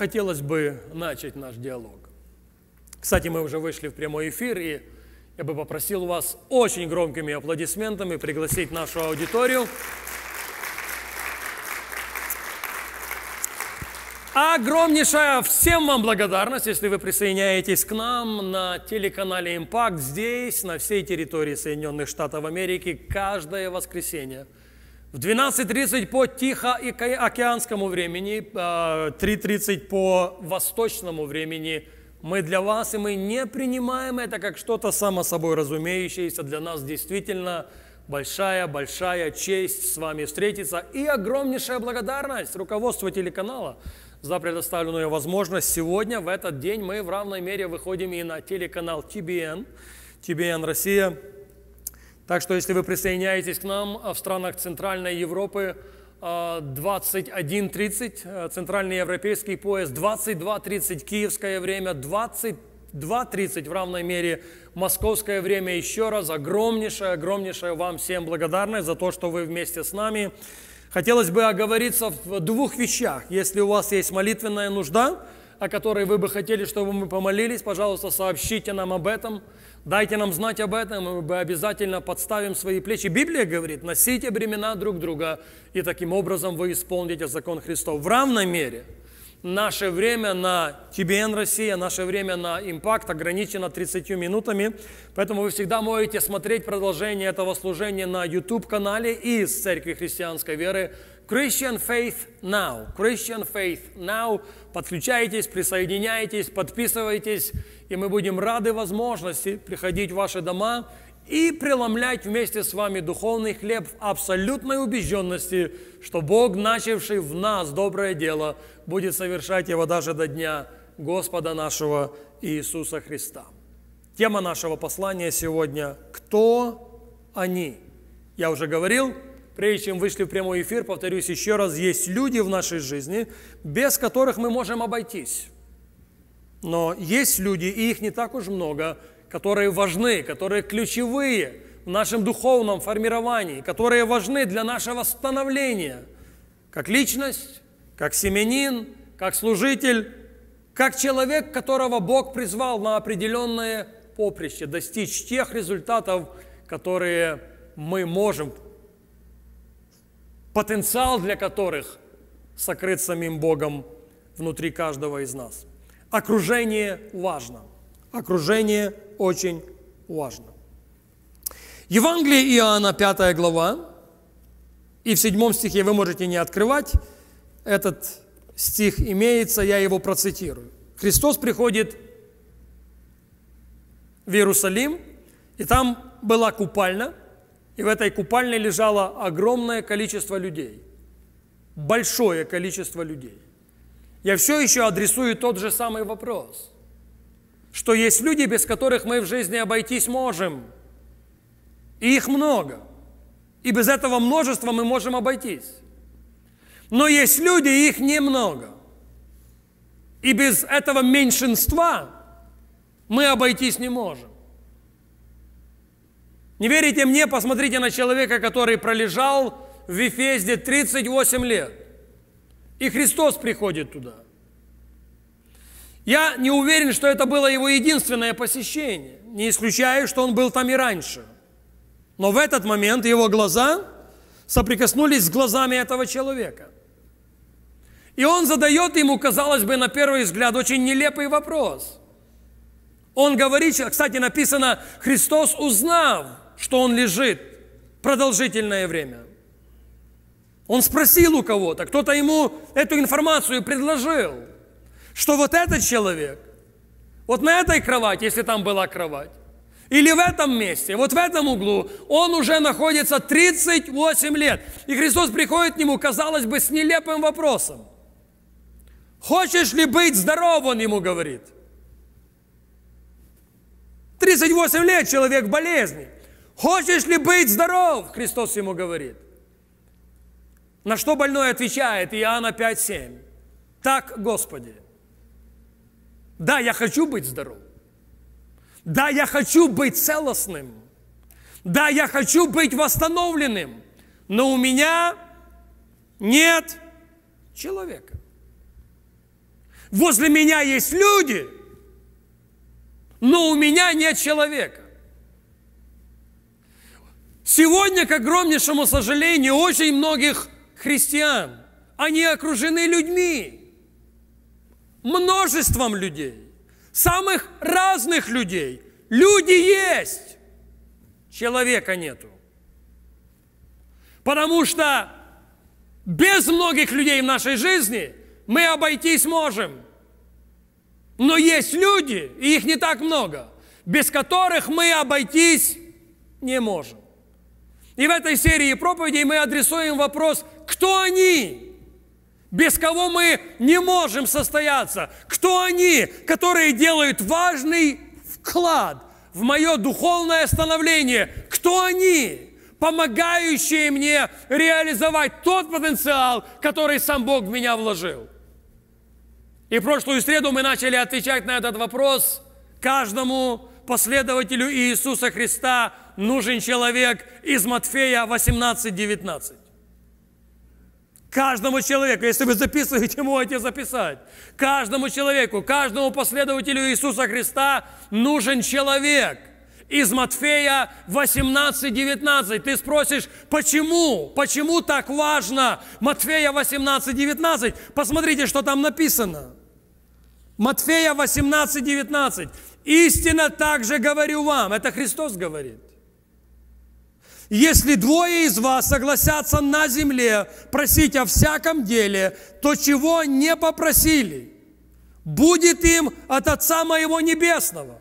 хотелось бы начать наш диалог. Кстати, мы уже вышли в прямой эфир, и я бы попросил вас очень громкими аплодисментами пригласить нашу аудиторию. Огромнейшая всем вам благодарность, если вы присоединяетесь к нам на телеканале «Импакт» здесь, на всей территории Соединенных Штатов Америки, каждое воскресенье – в 12.30 по Тихоокеанскому времени, 3.30 а, по восточному времени мы для вас, и мы не принимаем это как что-то само собой разумеющееся. Для нас действительно большая-большая честь с вами встретиться и огромнейшая благодарность руководству телеканала за предоставленную возможность. Сегодня, в этот день, мы в равной мере выходим и на телеканал TBN, TBN Россия – так что если вы присоединяетесь к нам а, в странах Центральной Европы, 21.30, а, а, Центральный европейский пояс 22.30 киевское время, 22.30 в равной мере московское время. Еще раз огромнейшая, огромнейшая вам всем благодарность за то, что вы вместе с нами. Хотелось бы оговориться в двух вещах. Если у вас есть молитвенная нужда, о которой вы бы хотели, чтобы мы помолились, пожалуйста, сообщите нам об этом. Дайте нам знать об этом, и мы обязательно подставим свои плечи. Библия говорит, носите бремена друг друга, и таким образом вы исполните закон Христов. В равной мере наше время на ТБН Россия, наше время на импакт ограничено 30 минутами, поэтому вы всегда можете смотреть продолжение этого служения на YouTube-канале из Церкви Христианской Веры – Christian Faith Now. Christian Faith Now. Подключайтесь, присоединяйтесь, подписывайтесь, и мы будем рады возможности приходить в ваши дома и преломлять вместе с вами духовный хлеб в абсолютной убежденности, что Бог, начавший в нас доброе дело, будет совершать его даже до дня Господа нашего Иисуса Христа. Тема нашего послания сегодня – «Кто они?» Я уже говорил – прежде чем вышли в прямой эфир, повторюсь еще раз, есть люди в нашей жизни, без которых мы можем обойтись. Но есть люди, и их не так уж много, которые важны, которые ключевые в нашем духовном формировании, которые важны для нашего становления, как личность, как семенин, как служитель, как человек, которого Бог призвал на определенное поприще, достичь тех результатов, которые мы можем потенциал для которых сокрыт самим Богом внутри каждого из нас. Окружение важно. Окружение очень важно. Евангелие Иоанна, 5 глава, и в 7 стихе вы можете не открывать, этот стих имеется, я его процитирую. Христос приходит в Иерусалим, и там была купальна, и в этой купальне лежало огромное количество людей. Большое количество людей. Я все еще адресую тот же самый вопрос. Что есть люди, без которых мы в жизни обойтись можем. И их много. И без этого множества мы можем обойтись. Но есть люди, их немного. И без этого меньшинства мы обойтись не можем. Не верите мне? Посмотрите на человека, который пролежал в Вифезде 38 лет. И Христос приходит туда. Я не уверен, что это было его единственное посещение. Не исключаю, что он был там и раньше. Но в этот момент его глаза соприкоснулись с глазами этого человека. И он задает ему, казалось бы, на первый взгляд, очень нелепый вопрос. Он говорит, кстати, написано, Христос узнав, что он лежит продолжительное время. Он спросил у кого-то, кто-то ему эту информацию предложил, что вот этот человек, вот на этой кровати, если там была кровать, или в этом месте, вот в этом углу, он уже находится 38 лет. И Христос приходит к нему, казалось бы, с нелепым вопросом. Хочешь ли быть здоров, он ему говорит. 38 лет человек в болезни. Хочешь ли быть здоров? Христос ему говорит. На что больной отвечает Иоанна 5.7. Так, Господи. Да, я хочу быть здоров. Да, я хочу быть целостным. Да, я хочу быть восстановленным. Но у меня нет человека. Возле меня есть люди, но у меня нет человека. Сегодня, к огромнейшему сожалению, очень многих христиан, они окружены людьми, множеством людей, самых разных людей. Люди есть, человека нету. Потому что без многих людей в нашей жизни мы обойтись можем. Но есть люди, и их не так много, без которых мы обойтись не можем. И в этой серии проповедей мы адресуем вопрос, кто они, без кого мы не можем состояться, кто они, которые делают важный вклад в мое духовное становление, кто они, помогающие мне реализовать тот потенциал, который сам Бог в меня вложил. И прошлую среду мы начали отвечать на этот вопрос каждому последователю Иисуса Христа нужен человек из Матфея 18-19. Каждому человеку, если вы записываете, можете записать. Каждому человеку, каждому последователю Иисуса Христа нужен человек из Матфея 18-19. Ты спросишь, почему? Почему так важно Матфея 18-19? Посмотрите, что там написано. Матфея 18-19. Истинно также говорю вам. Это Христос говорит. Если двое из вас согласятся на земле просить о всяком деле, то чего не попросили, будет им от Отца Моего Небесного.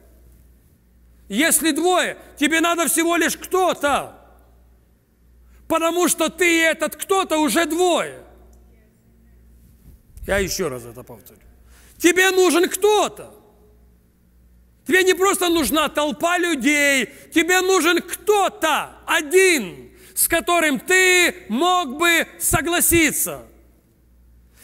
Если двое, тебе надо всего лишь кто-то, потому что ты и этот кто-то уже двое. Я еще раз это повторю. Тебе нужен кто-то. Тебе не просто нужна толпа людей, тебе нужен кто-то один, с которым ты мог бы согласиться.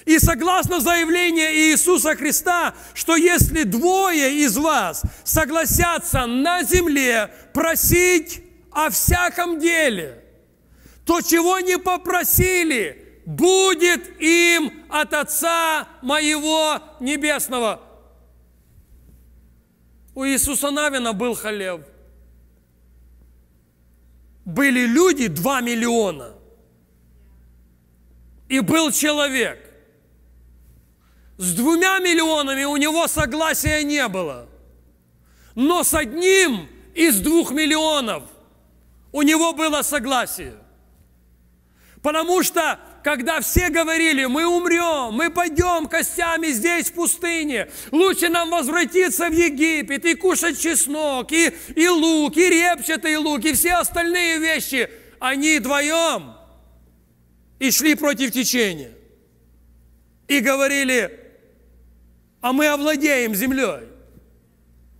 И согласно заявлению Иисуса Христа, что если двое из вас согласятся на земле просить о всяком деле, то чего не попросили, будет им от Отца моего Небесного. У Иисуса Навина был халев. Были люди 2 миллиона. И был человек. С двумя миллионами у него согласия не было. Но с одним из двух миллионов у него было согласие. Потому что когда все говорили, мы умрем, мы пойдем костями здесь, в пустыне, лучше нам возвратиться в Египет и кушать чеснок, и, и лук, и репчатый лук, и все остальные вещи, они вдвоем и шли против течения. И говорили, а мы овладеем землей.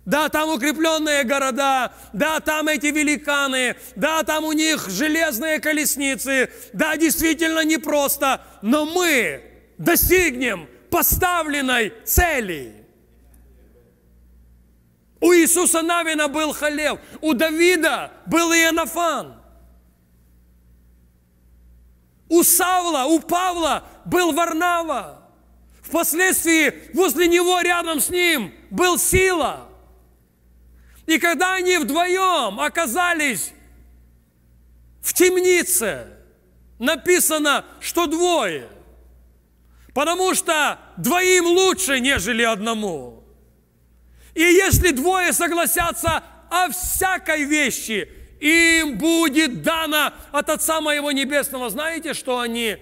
Да, там укрепленные города, да, там эти великаны, да, там у них железные колесницы, да, действительно непросто, но мы достигнем поставленной цели. У Иисуса Навина был Халев, у Давида был Иенофан. У Савла, у Павла был Варнава. Впоследствии возле него, рядом с ним, был Сила – и когда они вдвоем оказались в темнице, написано, что двое, потому что двоим лучше, нежели одному. И если двое согласятся о всякой вещи, им будет дано от Отца Моего Небесного. Знаете, что они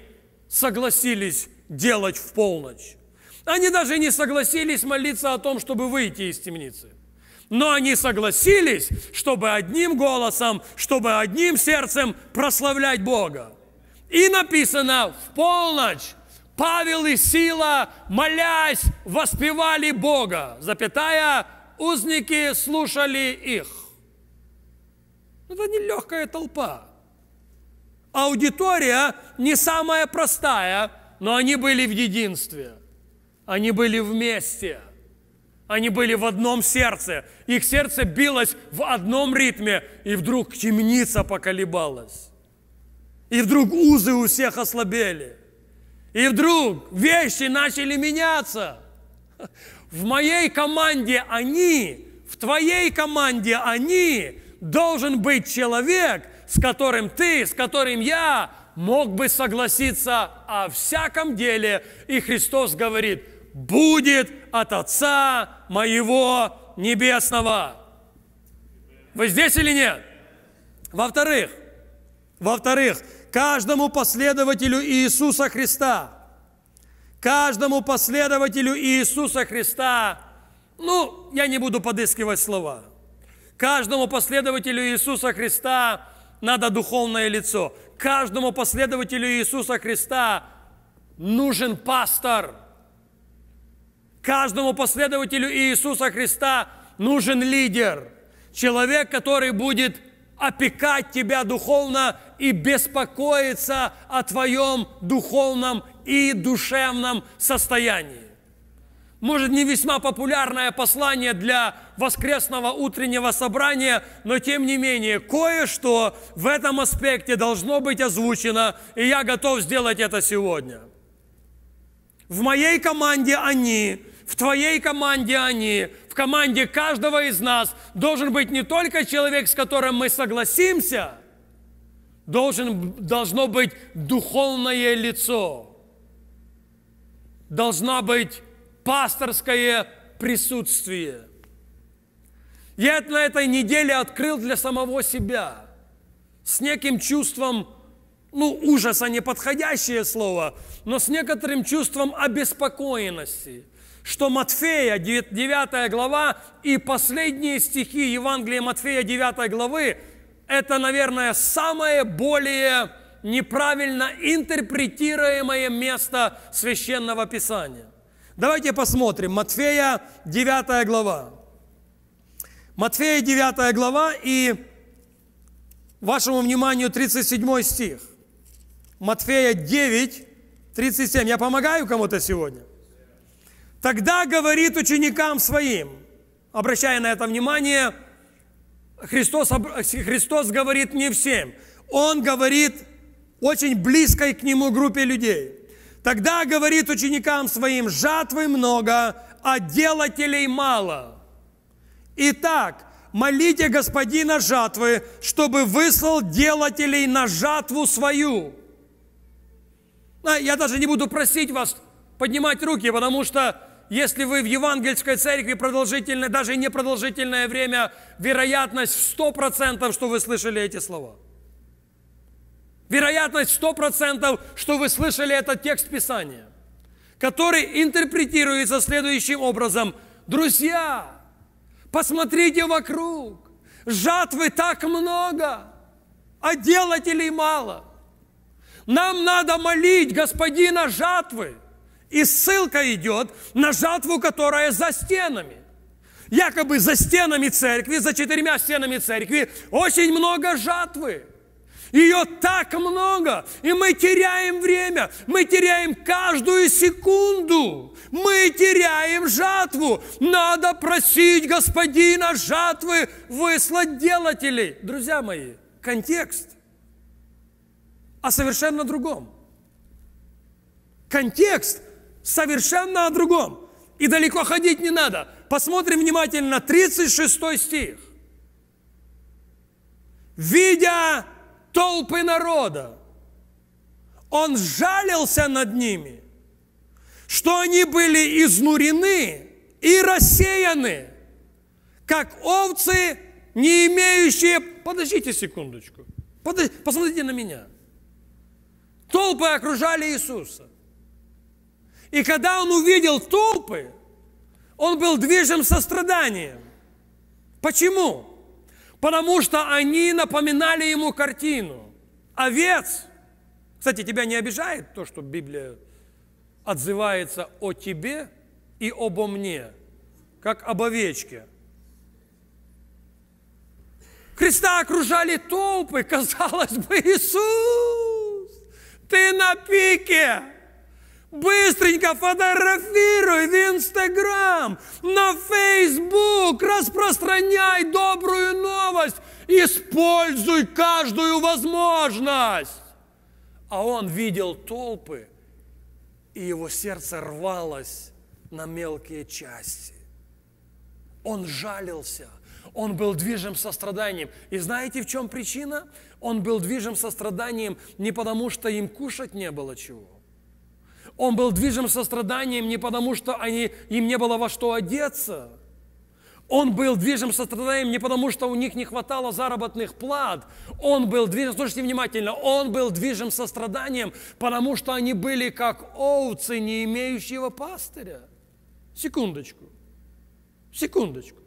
согласились делать в полночь? Они даже не согласились молиться о том, чтобы выйти из темницы. Но они согласились, чтобы одним голосом, чтобы одним сердцем прославлять Бога. И написано в полночь Павел и Сила, молясь, воспевали Бога. Запятая, узники слушали их. Ну, это нелегкая толпа. Аудитория не самая простая, но они были в единстве. Они были вместе. Они были в одном сердце. Их сердце билось в одном ритме. И вдруг темница поколебалась. И вдруг узы у всех ослабели. И вдруг вещи начали меняться. В моей команде они, в твоей команде они, должен быть человек, с которым ты, с которым я мог бы согласиться о всяком деле. И Христос говорит, будет от Отца моего Небесного. Вы здесь или нет? Во-вторых, во-вторых, каждому последователю Иисуса Христа, каждому последователю Иисуса Христа, ну, я не буду подыскивать слова, каждому последователю Иисуса Христа надо духовное лицо, каждому последователю Иисуса Христа нужен пастор – Каждому последователю Иисуса Христа нужен лидер, человек, который будет опекать тебя духовно и беспокоиться о твоем духовном и душевном состоянии. Может, не весьма популярное послание для воскресного утреннего собрания, но тем не менее, кое-что в этом аспекте должно быть озвучено, и я готов сделать это сегодня. В моей команде они в твоей команде они, в команде каждого из нас должен быть не только человек, с которым мы согласимся, должен, должно быть духовное лицо, должна быть пасторское присутствие. Я на этой неделе открыл для самого себя с неким чувством, ну, ужаса, неподходящее слово, но с некоторым чувством обеспокоенности – что Матфея, 9 глава и последние стихи Евангелия Матфея 9 главы, это, наверное, самое более неправильно интерпретируемое место священного писания. Давайте посмотрим. Матфея 9 глава. Матфея 9 глава и вашему вниманию 37 стих. Матфея 9, 37. Я помогаю кому-то сегодня? Тогда говорит ученикам своим, обращая на это внимание, Христос, Христос говорит не всем, Он говорит очень близкой к Нему группе людей. Тогда говорит ученикам своим, жатвы много, а делателей мало. Итак, молите Господина жатвы, чтобы выслал делателей на жатву свою. А, я даже не буду просить вас поднимать руки, потому что если вы в евангельской церкви продолжительное, даже непродолжительное время, вероятность в 100%, что вы слышали эти слова. Вероятность 100%, что вы слышали этот текст Писания, который интерпретируется следующим образом. Друзья, посмотрите вокруг, жатвы так много, а делателей мало. Нам надо молить господина жатвы – и ссылка идет на жатву, которая за стенами. Якобы за стенами церкви, за четырьмя стенами церкви очень много жатвы. Ее так много, и мы теряем время, мы теряем каждую секунду, мы теряем жатву. Надо просить господина жатвы выслать делателей. Друзья мои, контекст о совершенно другом. Контекст совершенно о другом. И далеко ходить не надо. Посмотрим внимательно 36 стих. Видя толпы народа, он жалился над ними, что они были изнурены и рассеяны, как овцы, не имеющие... Подождите секундочку. Подож... Посмотрите на меня. Толпы окружали Иисуса. И когда он увидел толпы, он был движим состраданием. Почему? Потому что они напоминали ему картину. Овец. Кстати, тебя не обижает то, что Библия отзывается о тебе и обо мне, как об овечке. Христа окружали толпы, казалось бы, Иисус, ты на пике. Быстренько фотографируй в Инстаграм, на Фейсбук, распространяй добрую новость, используй каждую возможность. А он видел толпы, и его сердце рвалось на мелкие части. Он жалился, он был движим состраданием. И знаете, в чем причина? Он был движим состраданием не потому, что им кушать не было чего – он был движим состраданием не потому, что они, им не было во что одеться. Он был движим состраданием не потому, что у них не хватало заработных плат. Он был движим, слушайте внимательно, он был движим состраданием, потому что они были как овцы, не имеющего пастыря. Секундочку, секундочку.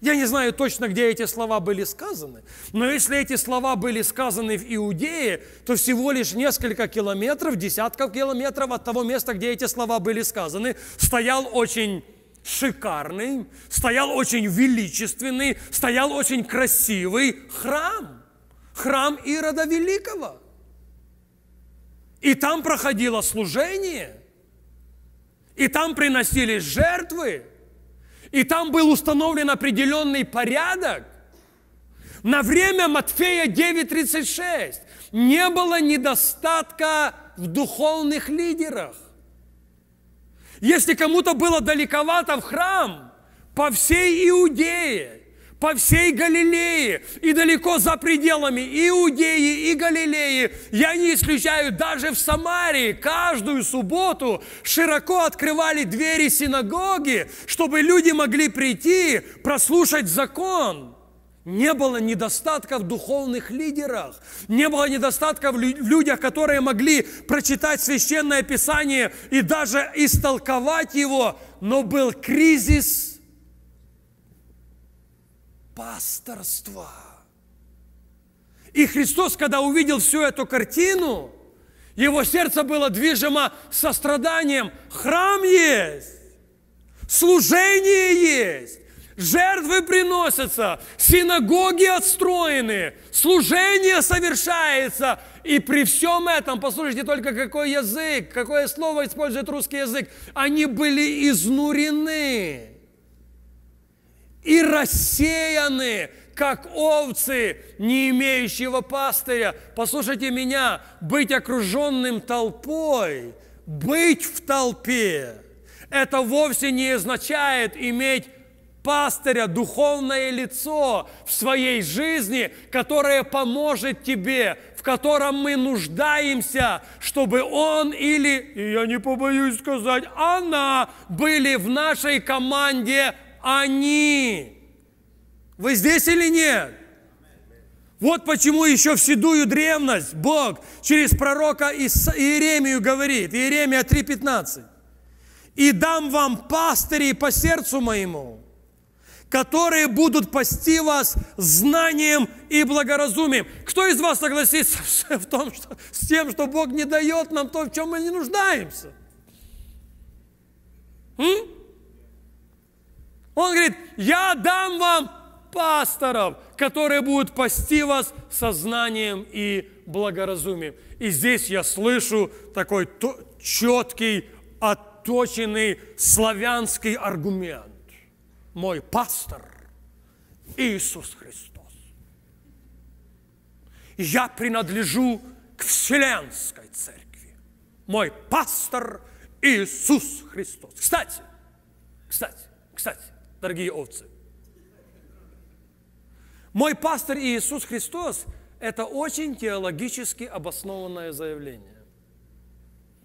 Я не знаю точно, где эти слова были сказаны, но если эти слова были сказаны в Иудее, то всего лишь несколько километров, десятков километров от того места, где эти слова были сказаны, стоял очень шикарный, стоял очень величественный, стоял очень красивый храм. Храм Ирода Великого. И там проходило служение. И там приносились жертвы. И там был установлен определенный порядок. На время Матфея 9.36 не было недостатка в духовных лидерах. Если кому-то было далековато в храм, по всей Иудее, по всей Галилее и далеко за пределами Иудеи и Галилеи. Я не исключаю, даже в Самарии каждую субботу широко открывали двери синагоги, чтобы люди могли прийти, прослушать закон. Не было недостатка в духовных лидерах, не было недостатка в людях, которые могли прочитать священное писание и даже истолковать его, но был кризис – пасторства. И Христос, когда увидел всю эту картину, его сердце было движимо состраданием. Храм есть, служение есть, жертвы приносятся, синагоги отстроены, служение совершается. И при всем этом, послушайте только, какой язык, какое слово использует русский язык, они были изнурены и рассеяны, как овцы, не имеющего пастыря. Послушайте меня, быть окруженным толпой, быть в толпе, это вовсе не означает иметь пастыря, духовное лицо в своей жизни, которое поможет тебе, в котором мы нуждаемся, чтобы он или, и я не побоюсь сказать, она были в нашей команде они. Вы здесь или нет? Вот почему еще в седую древность Бог через пророка Иеремию говорит, Иеремия 3.15, «И дам вам пастыри по сердцу моему, которые будут пасти вас знанием и благоразумием. Кто из вас согласится в том, что, с тем, что Бог не дает нам то, в чем мы не нуждаемся? М? Он говорит, я дам вам пасторов, которые будут пасти вас сознанием и благоразумием. И здесь я слышу такой четкий, отточенный славянский аргумент. Мой пастор Иисус Христос. Я принадлежу к Вселенской Церкви. Мой пастор Иисус Христос. Кстати, кстати, кстати, дорогие овцы. Мой пастор Иисус Христос – это очень теологически обоснованное заявление.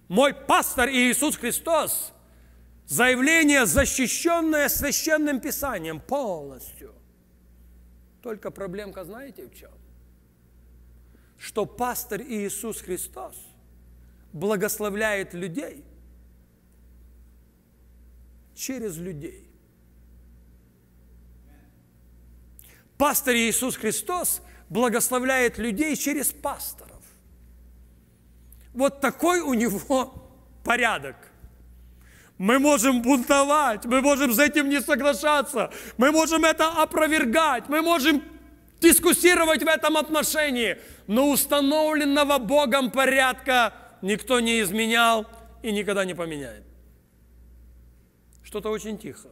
Мой пастор Иисус Христос – заявление, защищенное священным писанием полностью. Только проблемка знаете в чем? Что пастор Иисус Христос благословляет людей через людей. Пастор Иисус Христос благословляет людей через пасторов. Вот такой у него порядок. Мы можем бунтовать, мы можем с этим не соглашаться, мы можем это опровергать, мы можем дискуссировать в этом отношении, но установленного Богом порядка никто не изменял и никогда не поменяет. Что-то очень тихо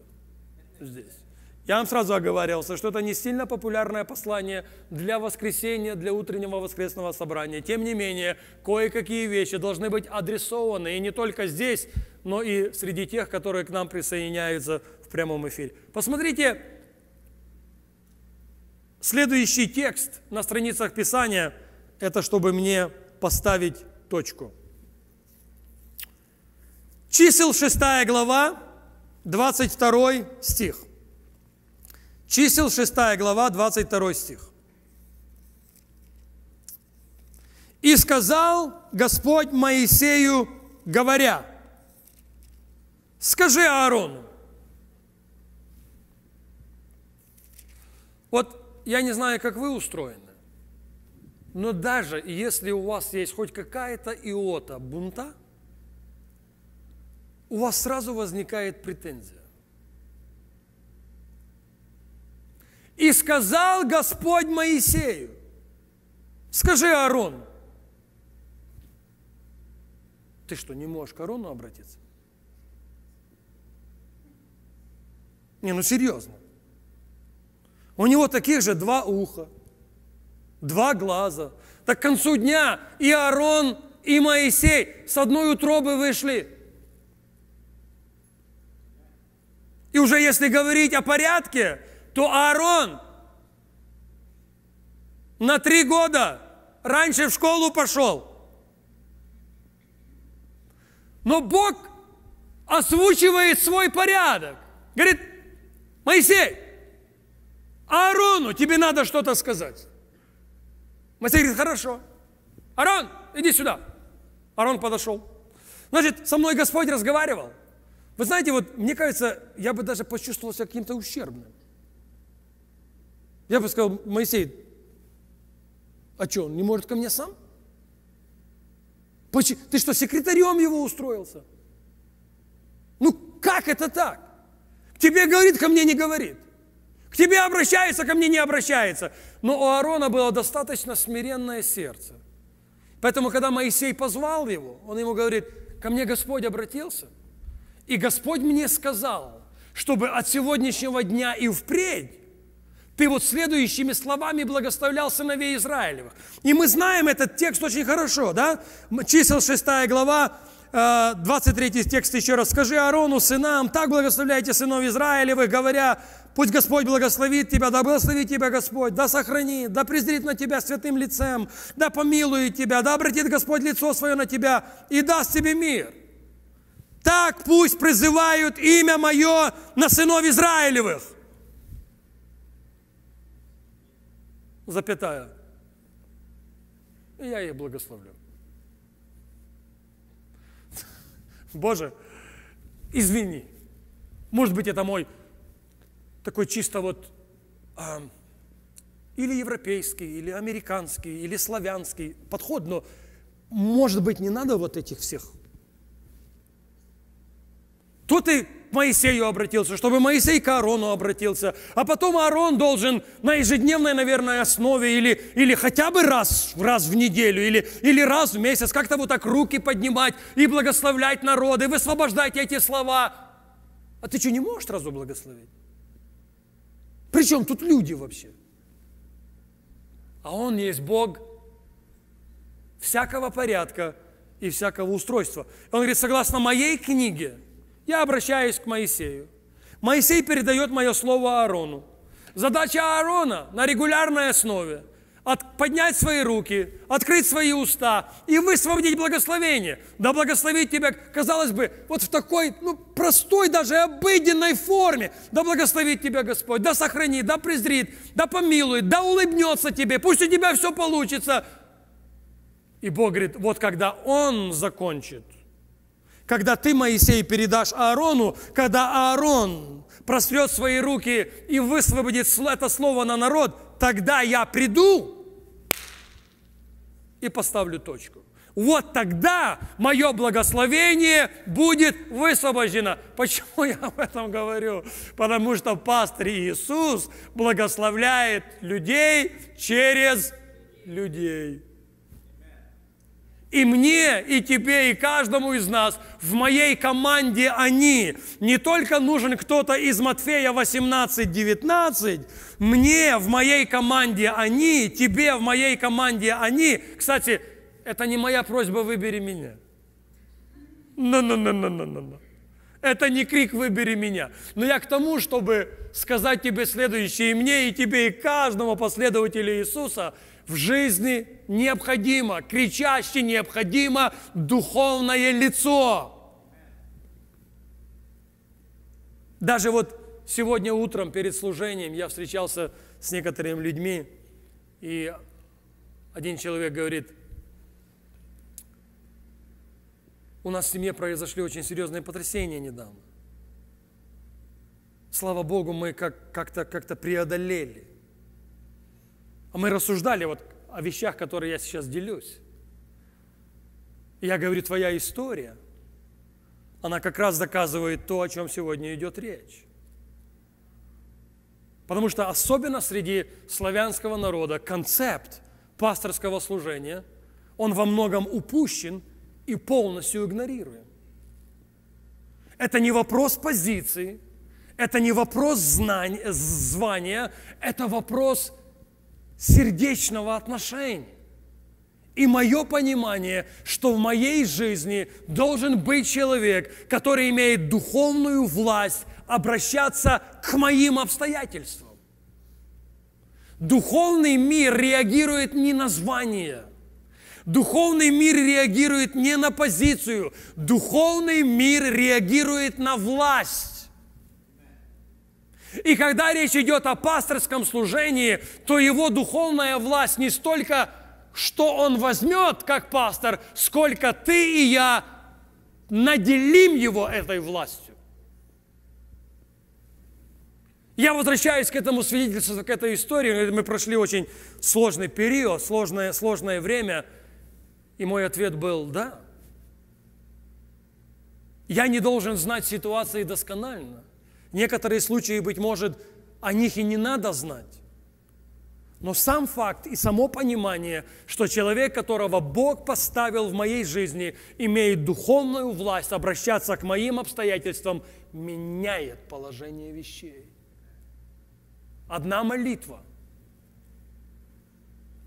здесь. Я вам сразу оговаривался, что это не сильно популярное послание для воскресения, для утреннего воскресного собрания. Тем не менее, кое-какие вещи должны быть адресованы и не только здесь, но и среди тех, которые к нам присоединяются в прямом эфире. Посмотрите следующий текст на страницах Писания. Это чтобы мне поставить точку. Чисел 6 глава, 22 стих. Чисел 6 глава, 22 стих. «И сказал Господь Моисею, говоря, скажи Аарону, вот я не знаю, как вы устроены, но даже если у вас есть хоть какая-то иота бунта, у вас сразу возникает претензия. И сказал Господь Моисею, скажи Аарону, ты что, не можешь к Арону обратиться? Не, ну серьезно. У него таких же два уха, два глаза. Так к концу дня и Аарон, и Моисей с одной утробы вышли. И уже если говорить о порядке, то Аарон на три года раньше в школу пошел. Но Бог озвучивает свой порядок. Говорит, Моисей, Аарону тебе надо что-то сказать. Моисей говорит, хорошо. Аарон, иди сюда. Аарон подошел. Значит, со мной Господь разговаривал. Вы знаете, вот мне кажется, я бы даже почувствовал себя каким-то ущербным. Я бы сказал, Моисей, а что, он не может ко мне сам? Ты что, секретарем его устроился? Ну как это так? К тебе говорит, ко мне не говорит. К тебе обращается, ко мне не обращается. Но у Аарона было достаточно смиренное сердце. Поэтому, когда Моисей позвал его, он ему говорит, ко мне Господь обратился, и Господь мне сказал, чтобы от сегодняшнего дня и впредь ты вот следующими словами благословлял сыновей Израилевых. И мы знаем этот текст очень хорошо, да? Чисел 6 глава, 23 э, текст еще раз. «Скажи Аарону, сынам, так благословляйте сынов Израилевых, говоря, пусть Господь благословит тебя, да благословит тебя Господь, да сохрани, да презрит на тебя святым лицем, да помилует тебя, да обратит Господь лицо свое на тебя и даст тебе мир. Так пусть призывают имя мое на сынов Израилевых». запятая. И я ей благословлю. Боже, извини. Может быть, это мой такой чисто вот а, или европейский, или американский, или славянский подход, но может быть не надо вот этих всех. То ты к Моисею обратился, чтобы Моисей к Аарону обратился, а потом Аарон должен на ежедневной, наверное, основе или, или хотя бы раз, раз в неделю, или, или раз в месяц как-то вот так руки поднимать и благословлять народы, высвобождать эти слова. А ты что, не можешь сразу благословить? Причем тут люди вообще? А Он есть Бог всякого порядка и всякого устройства. Он говорит, согласно моей книге – я обращаюсь к Моисею. Моисей передает мое слово Аарону. Задача Аарона на регулярной основе поднять свои руки, открыть свои уста и высвободить благословение. Да благословит тебя, казалось бы, вот в такой ну, простой, даже обыденной форме. Да благословит тебя Господь, да сохрани, да презрит, да помилует, да улыбнется тебе, пусть у тебя все получится. И Бог говорит, вот когда Он закончит – когда ты, Моисей, передашь Аарону, когда Аарон прострет свои руки и высвободит это слово на народ, тогда я приду и поставлю точку. Вот тогда мое благословение будет высвобождено. Почему я об этом говорю? Потому что пастор Иисус благословляет людей через людей. И мне, и тебе, и каждому из нас, в моей команде они. Не только нужен кто-то из Матфея 18, 19, мне в моей команде они, тебе в моей команде они. Кстати, это не моя просьба, выбери меня. Ну-ну-ну-ну-ну-ну. Это не крик «выбери меня». Но я к тому, чтобы сказать тебе следующее. И мне, и тебе, и каждому последователю Иисуса в жизни необходимо, кричаще необходимо духовное лицо. Даже вот сегодня утром перед служением я встречался с некоторыми людьми, и один человек говорит – У нас в семье произошли очень серьезные потрясения недавно. Слава Богу, мы как- как-то как преодолели. А мы рассуждали вот о вещах, которые я сейчас делюсь. я говорю, твоя история, она как раз доказывает то, о чем сегодня идет речь. Потому что особенно среди славянского народа концепт пасторского служения, он во многом упущен – и полностью игнорируем. Это не вопрос позиции, это не вопрос знания, звания, это вопрос сердечного отношения. И мое понимание, что в моей жизни должен быть человек, который имеет духовную власть обращаться к моим обстоятельствам. Духовный мир реагирует не на звание – Духовный мир реагирует не на позицию, духовный мир реагирует на власть. И когда речь идет о пасторском служении, то его духовная власть не столько, что он возьмет как пастор, сколько ты и я наделим его этой властью. Я возвращаюсь к этому свидетельству, к этой истории. Мы прошли очень сложный период, сложное, сложное время – и мой ответ был «да». Я не должен знать ситуации досконально. Некоторые случаи, быть может, о них и не надо знать. Но сам факт и само понимание, что человек, которого Бог поставил в моей жизни, имеет духовную власть обращаться к моим обстоятельствам, меняет положение вещей. Одна молитва,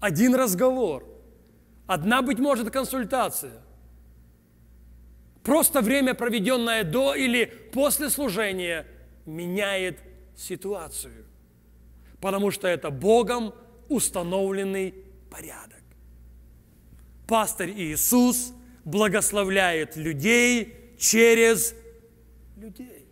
один разговор – Одна, быть может, консультация. Просто время, проведенное до или после служения, меняет ситуацию. Потому что это Богом установленный порядок. Пастор Иисус благословляет людей через людей.